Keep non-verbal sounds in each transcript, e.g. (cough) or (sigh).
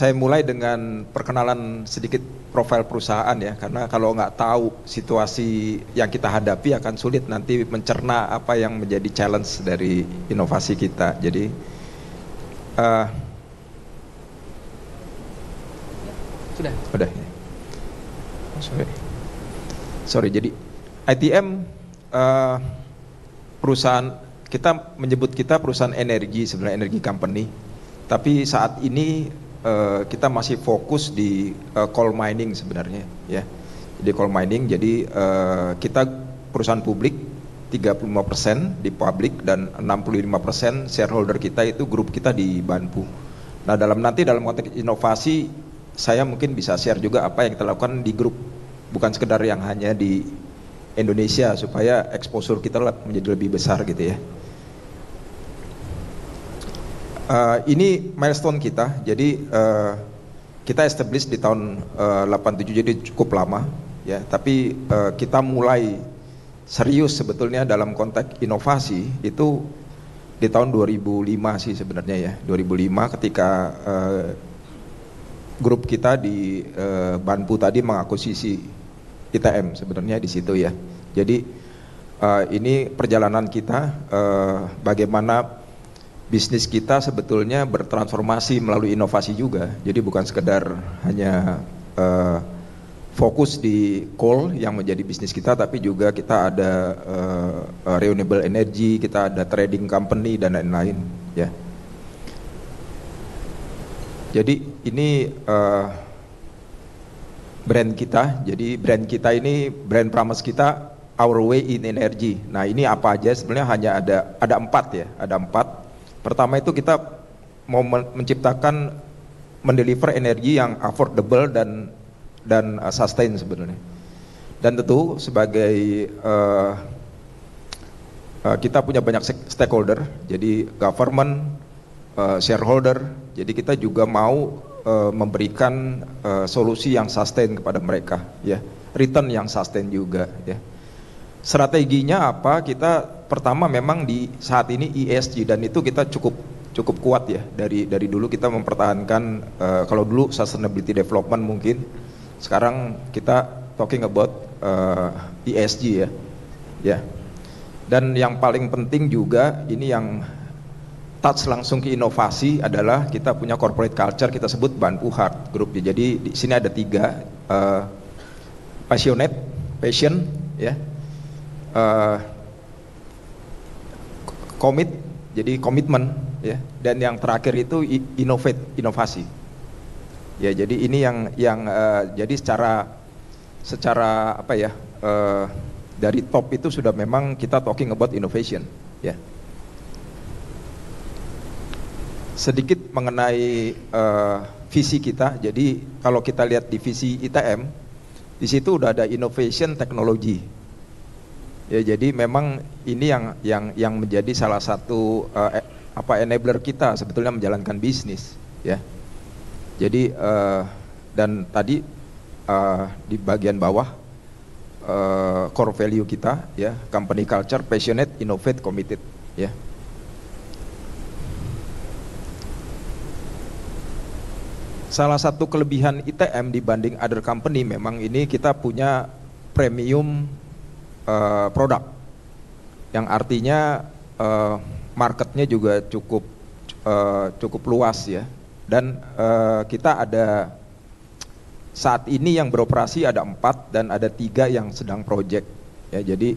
saya mulai dengan perkenalan sedikit profil perusahaan ya karena kalau nggak tahu situasi yang kita hadapi akan sulit nanti mencerna apa yang menjadi challenge dari inovasi kita jadi uh, sudah sudah ya. sorry sorry jadi ITM uh, eh, perusahaan kita menyebut kita perusahaan energi sebenarnya energi company tapi saat ini Eh, kita masih fokus di uh, coal mining sebenarnya ya. Di coal mining jadi uh, kita perusahaan publik 35% di publik dan 65% shareholder kita itu grup kita di Banpu. Nah, dalam nanti dalam konteks inovasi saya mungkin bisa share juga apa yang kita lakukan di grup bukan sekedar yang hanya di Indonesia supaya eksposur kita menjadi lebih besar gitu ya. Eh, ini milestone kita, jadi uh, kita establish di tahun eh, uh, 87 jadi cukup lama ya. Tapi uh, kita mulai serius sebetulnya dalam konteks inovasi itu di tahun 2005 sih sebenarnya ya. 2005 ketika uh, grup kita di uh, Banpu tadi mengakuisisi ITM sebenarnya di situ ya. Jadi uh, ini perjalanan kita uh, bagaimana bisnis kita sebetulnya bertransformasi melalui inovasi juga. Jadi bukan sekedar hanya uh, fokus di coal yang menjadi bisnis kita, tapi juga kita ada uh, renewable energy, kita ada trading company dan lain-lain. Ya. Jadi ini uh, brand kita. Jadi brand kita ini brand promise kita our way in energy. Nah ini apa aja sebenarnya hanya ada ada empat ya, ada empat Pertama itu kita mau menciptakan mendeliver energi yang affordable dan dan eh, sustain sebenarnya. Dan tentu sebagai uh, uh, kita punya banyak stakeholder, jadi government, uh, shareholder, jadi kita juga mau uh, memberikan uh, solusi yang sustain kepada mereka, ya, return yang sustain juga, ya strateginya apa kita pertama memang di saat ini ESG dan itu kita cukup cukup kuat ya dari dari dulu kita mempertahankan uh, kalau dulu sustainability development mungkin sekarang kita talking about uh, eh, ESG ya ya yeah. dan yang paling penting juga ini yang touch langsung ke inovasi adalah kita punya corporate culture kita sebut Banpu Heart Group ya jadi di sini ada tiga uh, passionate passion ya yeah uh, jadi komitmen ya dan yang terakhir itu innovate inovasi ya jadi ini yang yang uh, jadi secara secara apa ya uh, dari top itu sudah memang kita talking about innovation ya sedikit mengenai uh, visi kita jadi kalau kita lihat di visi ITM di situ udah ada innovation technology Ya jadi memang ini yang yang yang menjadi salah satu uh, apa enabler kita sebetulnya menjalankan bisnis ya. Jadi uh, dan tadi uh, di bagian bawah uh, core value kita ya company culture passionate innovate committed ya. Salah satu kelebihan ITM dibanding other company memang ini kita punya premium Eh, produk yang artinya uh, marketnya juga cukup uh, cukup luas ya dan uh, kita ada saat ini yang beroperasi ada empat dan ada tiga yang sedang project ya jadi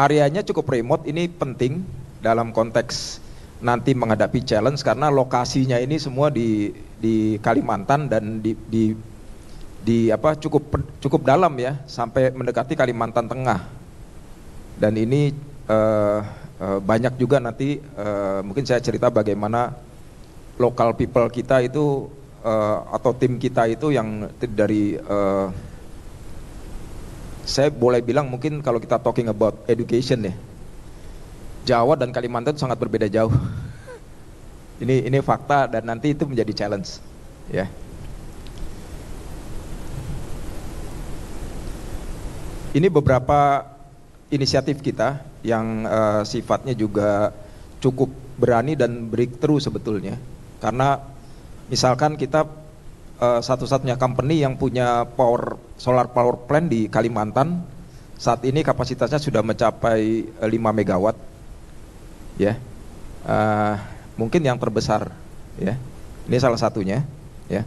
areanya cukup remote ini penting dalam konteks nanti menghadapi challenge karena lokasinya ini semua di di Kalimantan dan di, di di apa cukup cukup dalam ya sampai mendekati Kalimantan Tengah dan ini uh, uh, banyak juga nanti uh, mungkin saya cerita bagaimana lokal people kita itu uh, atau tim kita itu yang dari uh, saya boleh bilang mungkin kalau kita talking about education ya Jawa dan Kalimantan sangat berbeda jauh (laughs) ini ini fakta dan nanti itu menjadi challenge ya yeah. ini beberapa inisiatif kita yang uh, sifatnya juga cukup berani dan breakthrough sebetulnya. Karena misalkan kita uh, satu-satunya company yang punya power solar power plant di Kalimantan saat ini kapasitasnya sudah mencapai 5 eh, megawatt. Ya. Yeah. Uh, mungkin yang terbesar ya. Yeah. Ini salah satunya ya. Yeah.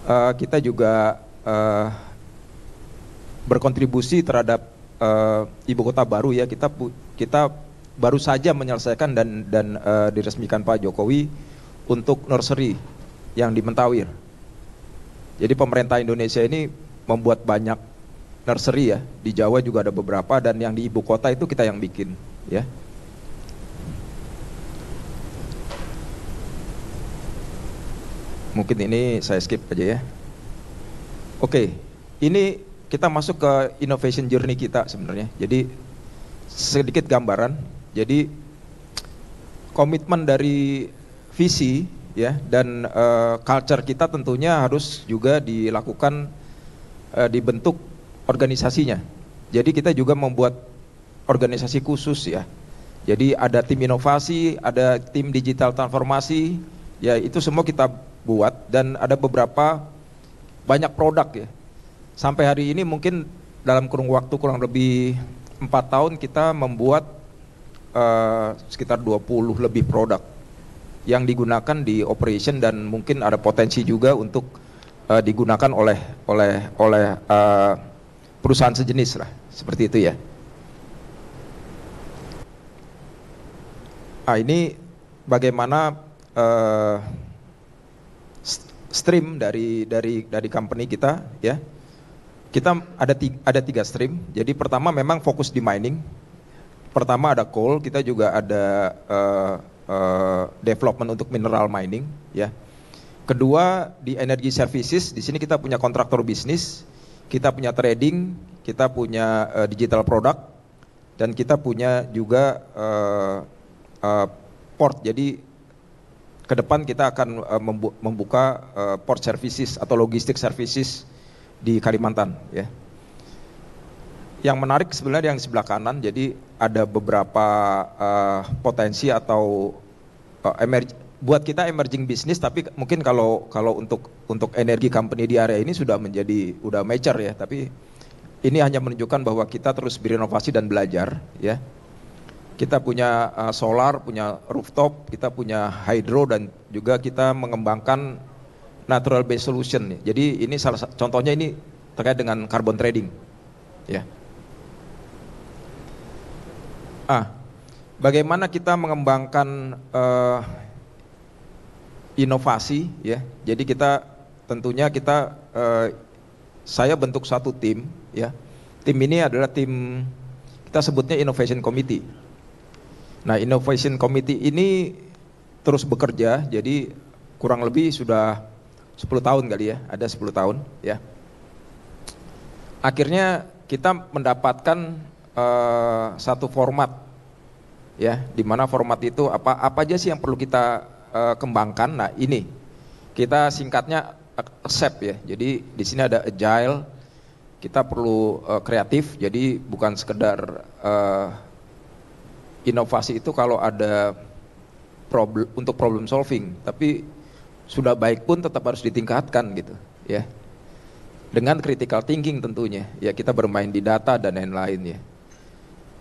Uh, kita juga uh, berkontribusi terhadap uh, ibu kota baru ya kita kita baru saja menyelesaikan dan dan uh, diresmikan Pak Jokowi untuk nursery yang di Mentawir. Jadi pemerintah Indonesia ini membuat banyak nursery ya di Jawa juga ada beberapa dan yang di ibu kota itu kita yang bikin ya. Mungkin ini saya skip aja ya. Oke, ini kita masuk ke innovation journey kita sebenarnya. Jadi sedikit gambaran. Jadi komitmen dari visi ya dan uh, culture kita tentunya harus juga dilakukan uh, dibentuk organisasinya. Jadi kita juga membuat organisasi khusus ya. Jadi ada tim inovasi, ada tim digital transformasi, ya itu semua kita buat dan ada beberapa banyak produk ya Sampai hari ini mungkin dalam kurung waktu kurang lebih empat tahun kita membuat uh, sekitar 20 lebih produk yang digunakan di operation dan mungkin ada potensi juga untuk uh, digunakan oleh oleh oleh uh, perusahaan sejenis lah seperti itu ya. Nah ini bagaimana uh, stream dari dari dari company kita ya kita ada tiga, ada tiga stream. Jadi pertama memang fokus di mining. Pertama ada coal, kita juga ada uh, uh, development untuk mineral mining, ya. Kedua di energy services, di sini kita punya kontraktor bisnis, kita punya trading, kita punya uh, digital product, dan kita punya juga uh, uh, port. Jadi ke depan kita akan uh, membuka uh, port services atau logistik services di Kalimantan ya. Yang menarik sebenarnya yang sebelah kanan jadi ada beberapa uh, potensi atau uh, eh, emerg buat kita emerging business tapi mungkin kalau kalau untuk untuk energi company di area ini sudah menjadi udah major ya tapi ini hanya menunjukkan bahwa kita terus berinovasi dan belajar ya kita punya uh, solar, punya rooftop, kita punya hydro dan juga kita mengembangkan natural based solution. Jadi ini salah contohnya ini terkait dengan carbon trading. Ya. Ah, bagaimana kita mengembangkan uh, inovasi ya. Jadi kita tentunya kita uh, saya bentuk satu tim ya. Tim ini adalah tim kita sebutnya innovation committee. Nah, innovation committee ini terus bekerja jadi kurang lebih sudah 10 tahun kali ya, ada 10 tahun ya. Akhirnya kita mendapatkan uh, satu format ya, di mana format itu apa apa aja sih yang perlu kita uh, kembangkan. Nah, ini kita singkatnya eh, accept ya. Jadi di sini ada agile, kita perlu uh, kreatif. Jadi bukan sekedar uh, inovasi itu kalau ada problem untuk problem solving, tapi sudah baik pun tetap harus ditingkatkan gitu ya dengan critical thinking tentunya ya kita bermain di data dan lain-lain ya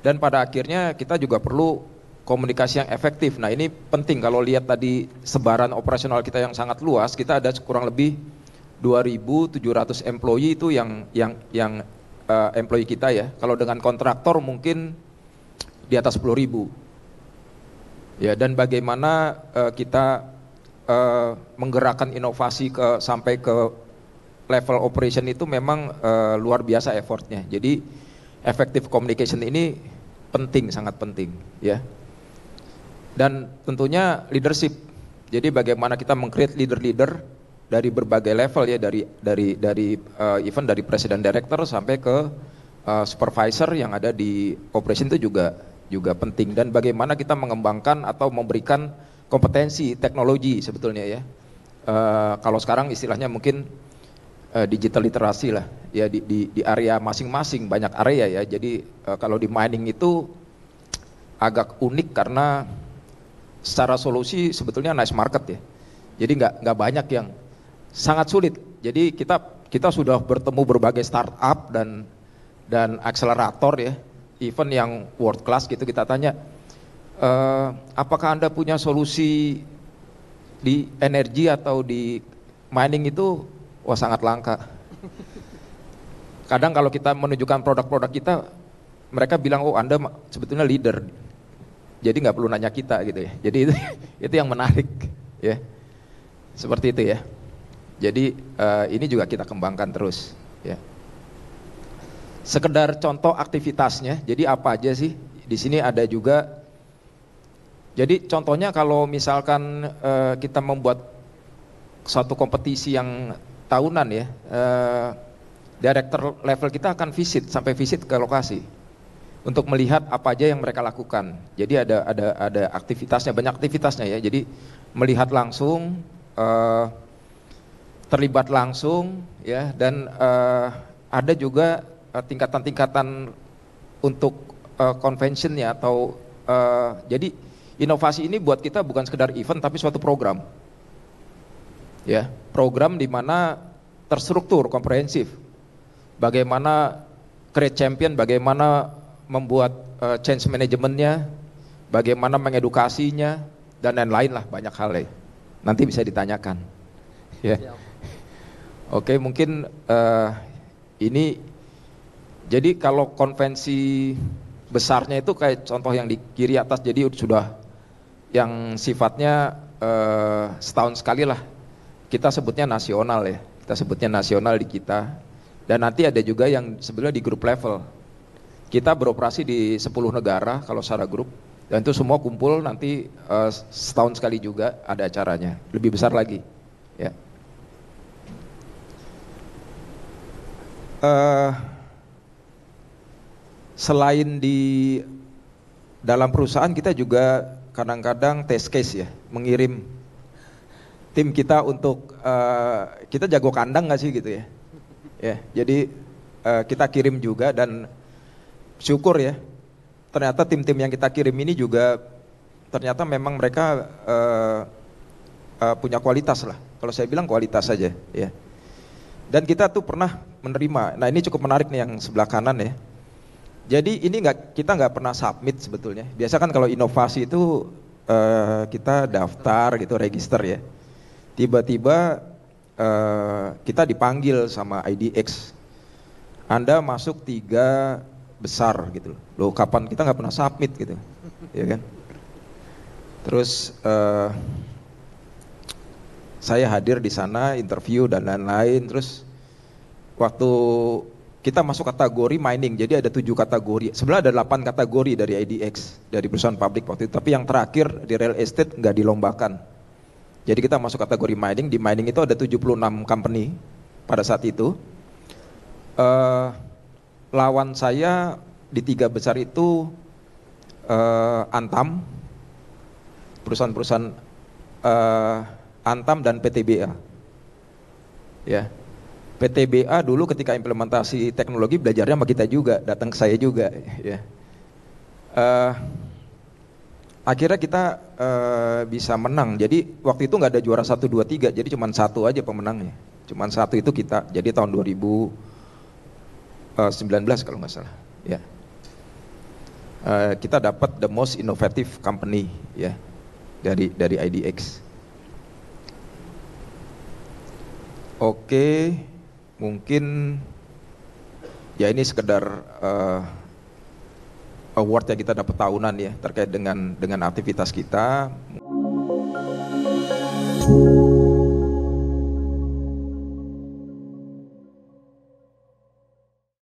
dan pada akhirnya kita juga perlu komunikasi yang efektif nah ini penting kalau lihat tadi sebaran operasional kita yang sangat luas kita ada kurang lebih 2.700 employee itu yang yang yang uh, employee kita ya kalau dengan kontraktor mungkin di atas 10.000 ya dan bagaimana uh, kita uh, menggerakkan inovasi ke sampai ke level operation itu memang uh, luar biasa effortnya. Jadi efektif communication ini penting, sangat penting, ya. Dan tentunya leadership. Jadi bagaimana kita mengcreate leader-leader dari berbagai level ya, dari dari dari uh, eh, event dari presiden director sampai ke uh, supervisor yang ada di operation itu juga juga penting dan bagaimana kita mengembangkan atau memberikan kompetensi teknologi sebetulnya ya. E, kalau sekarang istilahnya mungkin e, digital literasi lah ya di di, di area masing-masing banyak area ya. Jadi e, kalau di mining itu agak unik karena secara solusi sebetulnya nice market ya. Jadi nggak nggak banyak yang sangat sulit. Jadi kita kita sudah bertemu berbagai startup dan dan akselerator ya, event yang world class gitu kita tanya Eh, apakah Anda punya solusi di energi atau di mining itu wah sangat langka. Kadang kalau kita menunjukkan produk-produk kita, mereka bilang oh Anda sebetulnya leader. Jadi nggak perlu nanya kita gitu ya. Jadi itu (laughs) itu yang menarik ya. Seperti itu ya. Jadi uh, ini juga kita kembangkan terus ya. Sekedar contoh aktivitasnya. Jadi apa aja sih? Di sini ada juga jadi contohnya kalau misalkan eh, kita membuat satu kompetisi yang tahunan ya, eh, director level kita akan visit sampai visit ke lokasi untuk melihat apa aja yang mereka lakukan. Jadi ada ada ada aktivitasnya banyak aktivitasnya ya. Jadi melihat langsung, eh, terlibat langsung ya dan eh, ada juga tingkatan-tingkatan untuk uh, ya atau uh, jadi Inovasi ini buat kita bukan sekedar event tapi suatu program. Ya, program di mana terstruktur, komprehensif. Bagaimana create champion, bagaimana membuat uh, change managementnya, bagaimana mengedukasinya dan lain-lain lah banyak hal ya. Nanti bisa ditanyakan. (laughs) Ya. ya. Oke, okay, mungkin uh, ini jadi kalau konvensi besarnya itu kayak contoh yang di kiri atas jadi sudah yang sifatnya uh, setahun sekali lah. Kita sebutnya nasional ya, kita sebutnya nasional di kita. Dan nanti ada juga yang sebenarnya di grup level. Kita beroperasi di 10 negara kalau secara grup. Dan itu semua kumpul nanti uh, setahun sekali juga ada acaranya, lebih besar lagi. Ya. Uh, selain di dalam perusahaan kita juga kadang-kadang test case ya, mengirim tim kita untuk uh, kita jago kandang nggak sih gitu ya. Ya, jadi uh, kita kirim juga dan syukur ya. Ternyata tim-tim yang kita kirim ini juga ternyata memang mereka uh, uh, punya kualitas lah. Kalau saya bilang kualitas saja ya. Dan kita tuh pernah menerima. Nah, ini cukup menarik nih yang sebelah kanan ya jadi ini nggak kita nggak pernah submit sebetulnya. Biasa kan kalau inovasi itu uh, kita daftar gitu, register ya. Tiba-tiba uh, kita dipanggil sama IDX. Anda masuk tiga besar gitu loh. kapan kita nggak pernah submit gitu, ya kan? Terus uh, saya hadir di sana interview dan lain-lain. Terus waktu kita masuk kategori mining. Jadi ada tujuh kategori. Sebenarnya ada delapan kategori dari IDX dari perusahaan publik waktu itu. Tapi yang terakhir di real estate nggak dilombakan. Jadi kita masuk kategori mining. Di mining itu ada 76 company pada saat itu. Uh, lawan saya di tiga besar itu uh, Antam, perusahaan-perusahaan uh, Antam dan PTBA. Ya. Yeah PTBA dulu ketika implementasi teknologi belajarnya sama kita juga, datang ke saya juga. Ya. Uh, akhirnya kita uh, bisa menang. Jadi waktu itu nggak ada juara satu dua tiga, jadi cuma satu aja pemenangnya. Cuma satu itu kita. Jadi tahun 2019 eh, kalau nggak salah. Ya. Uh, kita dapat the most innovative company ya dari dari IDX. Oke mungkin ya ini sekedar uh, award yang kita dapat tahunan ya terkait dengan dengan aktivitas kita